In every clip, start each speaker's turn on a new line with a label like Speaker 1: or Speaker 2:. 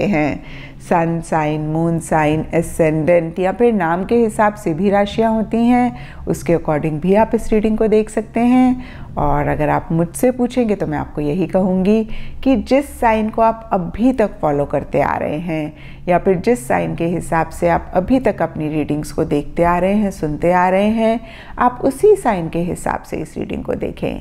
Speaker 1: सकते हैं sun sign moon sign ascendant या फिर नाम के हिसाब से भी राशियाँ होती हैं उसके अकॉर्डिंग भी आप इस रीडिंग को देख सकते हैं और अगर आप मुझसे पूछेंगे तो मैं आपको यही कहूँगी कि जिस साइन को आप अभी तक फॉलो करते आ रहे हैं या फिर जिस साइन के हिसाब से आप अभी तक अपनी रीडिंग्स को देखते आ रहे हैं सुनते आ रहे हैं आप उसी साइन के हिसाब से इस रीडिंग को देखें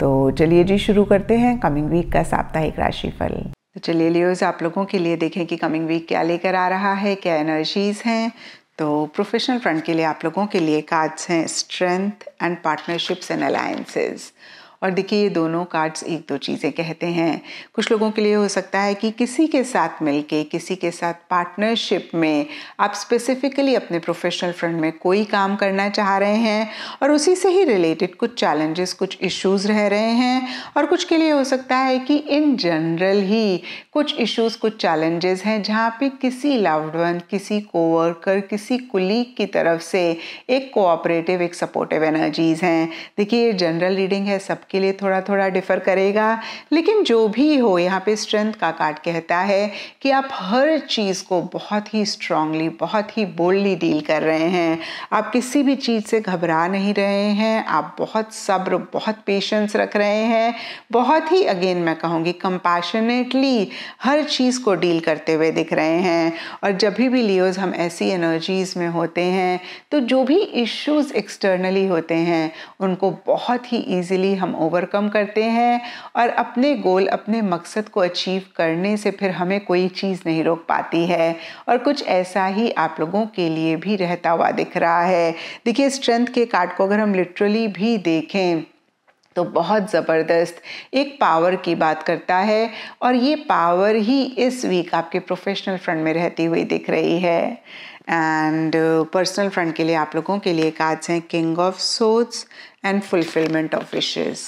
Speaker 1: तो चलिए जी शुरू करते हैं कमिंग वीक का साप्ताहिक राशिफल तो चलिए लियोज आप लोगों के लिए देखें कि कमिंग वीक क्या लेकर आ रहा है क्या एनर्जीज़ हैं तो प्रोफेशनल फ्रंट के लिए आप लोगों के लिए कार्ड्स हैं strength and partnerships and alliances और देखिए ये दोनों कार्ड्स एक दो चीज़ें कहते हैं कुछ लोगों के लिए हो सकता है कि किसी के साथ मिलके किसी के साथ पार्टनरशिप में आप स्पेसिफिकली अपने प्रोफेशनल फ्रंट में कोई काम करना चाह रहे हैं और उसी से ही रिलेटेड कुछ चैलेंजेस कुछ इश्यूज़ रह रहे हैं और कुछ के लिए हो सकता है कि इन जनरल ही कुछ इश्यूज़ कुछ चैलेंजेस हैं जहाँ पे किसी लव्ड वन किसी कोवर्कर किसी कुलीग की तरफ से एक कोऑपरेटिव एक सपोर्टिव एनर्जीज़ हैं देखिए ये जनरल रीडिंग है सब के लिए थोड़ा थोड़ा डिफ़र करेगा लेकिन जो भी हो यहाँ पे स्ट्रेंथ का कार्ड कहता है कि आप हर चीज़ को बहुत ही स्ट्रांगली बहुत ही बोल्डली डील कर रहे हैं आप किसी भी चीज़ से घबरा नहीं रहे हैं आप बहुत सब्र बहुत पेशेंस रख रहे हैं बहुत ही अगेन मैं कहूँगी कंपैशनेटली हर चीज़ को डील करते हुए दिख रहे हैं और जब भी भी लियोज हम ऐसी एनर्जीज़ में होते हैं तो जो भी इश्यूज़ एक्सटर्नली होते हैं उनको बहुत ही ईजिली हम ओवरकम करते हैं और अपने गोल अपने मकसद को अचीव करने से फिर हमें कोई चीज़ नहीं रोक पाती है और कुछ ऐसा ही आप लोगों के लिए भी रहता हुआ दिख रहा है देखिए स्ट्रेंथ के कार्ड को अगर हम लिटरली भी देखें तो बहुत ज़बरदस्त एक पावर की बात करता है और ये पावर ही इस वीक आपके प्रोफेशनल फ्रंट में रहती हुई दिख रही है एंड पर्सनल फ्रंट के लिए आप लोगों के लिए कार्ड्स हैं किंग ऑफ सोच एंड फुलफिलमेंट ऑफ विशेज़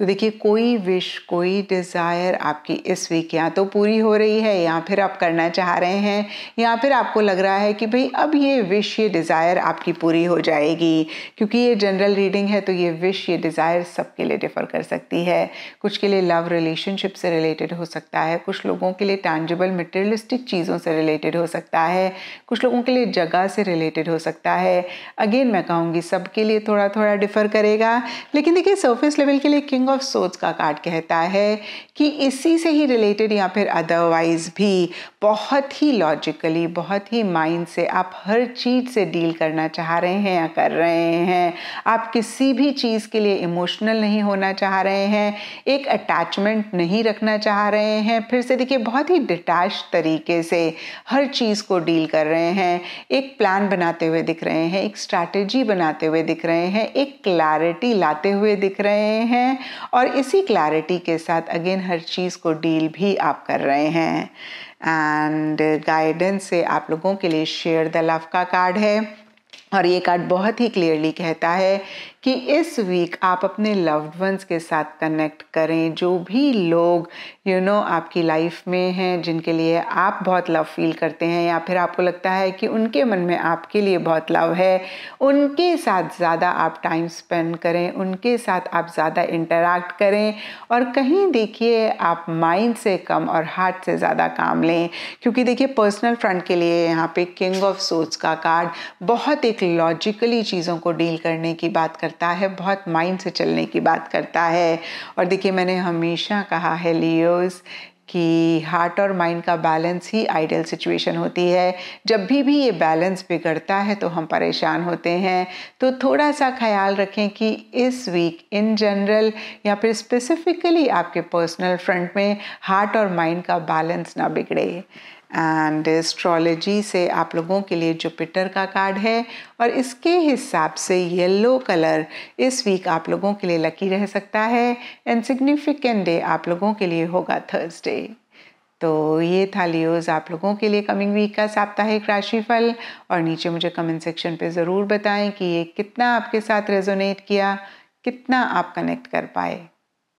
Speaker 1: तो देखिए कोई विश कोई डिज़ायर आपकी इस वीक या तो पूरी हो रही है या फिर आप करना चाह रहे हैं या फिर आपको लग रहा है कि भाई अब ये विश ये डिज़ायर आपकी पूरी हो जाएगी क्योंकि ये जनरल रीडिंग है तो ये विश ये डिज़ायर सबके लिए डिफ़र कर सकती है कुछ के लिए लव रिलेशनशिप से रिलेटेड हो सकता है कुछ लोगों के लिए टैंजबल मटेरियलिस्टिक चीज़ों से रिलेटेड हो सकता है कुछ लोगों के लिए जगह से रिलेटेड हो सकता है अगेन मैं कहूँगी सबके लिए थोड़ा थोड़ा डिफ़र करेगा लेकिन देखिए सर्फेस लेवल के लिए किंग ऑफ सोच का कार्ड कहता है कि इसी से ही रिलेटेड या फिर अदरवाइज भी बहुत ही लॉजिकली बहुत ही माइंड से आप हर चीज़ से डील करना चाह रहे हैं या कर रहे हैं आप किसी भी चीज़ के लिए इमोशनल नहीं होना चाह रहे हैं एक अटैचमेंट नहीं रखना चाह रहे हैं फिर से देखिए बहुत ही डिटैच तरीके से हर चीज़ को डील कर रहे हैं एक प्लान बनाते हुए दिख रहे हैं एक स्ट्रैटेजी बनाते हुए दिख रहे हैं एक क्लैरिटी लाते हुए दिख रहे हैं और इसी क्लैरिटी के साथ अगेन हर चीज़ को डील भी आप कर रहे हैं एंड गाइडेंस से आप लोगों के लिए शेयर द लव का कार्ड है और ये कार्ड बहुत ही क्लियरली कहता है कि इस वीक आप अपने लव्ड वंस के साथ कनेक्ट करें जो भी लोग यू you नो know, आपकी लाइफ में हैं जिनके लिए आप बहुत लव फील करते हैं या फिर आपको लगता है कि उनके मन में आपके लिए बहुत लव है उनके साथ ज़्यादा आप टाइम स्पेंड करें उनके साथ आप ज़्यादा इंटरेक्ट करें और कहीं देखिए आप माइंड से कम और हार्ट से ज़्यादा काम लें क्योंकि देखिए पर्सनल फ्रंट के लिए यहाँ पे किंग ऑफ सोच का कार्ड बहुत एक लॉजिकली चीज़ों को डील करने की बात कर करता है बहुत माइंड से चलने की बात करता है और देखिए मैंने हमेशा कहा है लियोस कि हार्ट और माइंड का बैलेंस ही आइडियल सिचुएशन होती है जब भी भी ये बैलेंस बिगड़ता है तो हम परेशान होते हैं तो थोड़ा सा ख्याल रखें कि इस वीक इन जनरल या फिर स्पेसिफिकली आपके पर्सनल फ्रंट में हार्ट और माइंड का बैलेंस ना बिगड़े एंड एस्ट्रोलॉजी से आप लोगों के लिए जुपिटर का कार्ड है और इसके हिसाब से येलो कलर इस वीक आप लोगों के लिए लकी रह सकता है एंड सिग्निफिकेंट डे आप लोगों के लिए होगा थर्सडे तो ये था लियोज आप लोगों के लिए कमिंग वीक का साप्ताहिक राशिफल और नीचे मुझे कमेंट सेक्शन पे ज़रूर बताएं कि ये कितना आपके साथ रेजोनेट किया कितना आप कनेक्ट कर पाए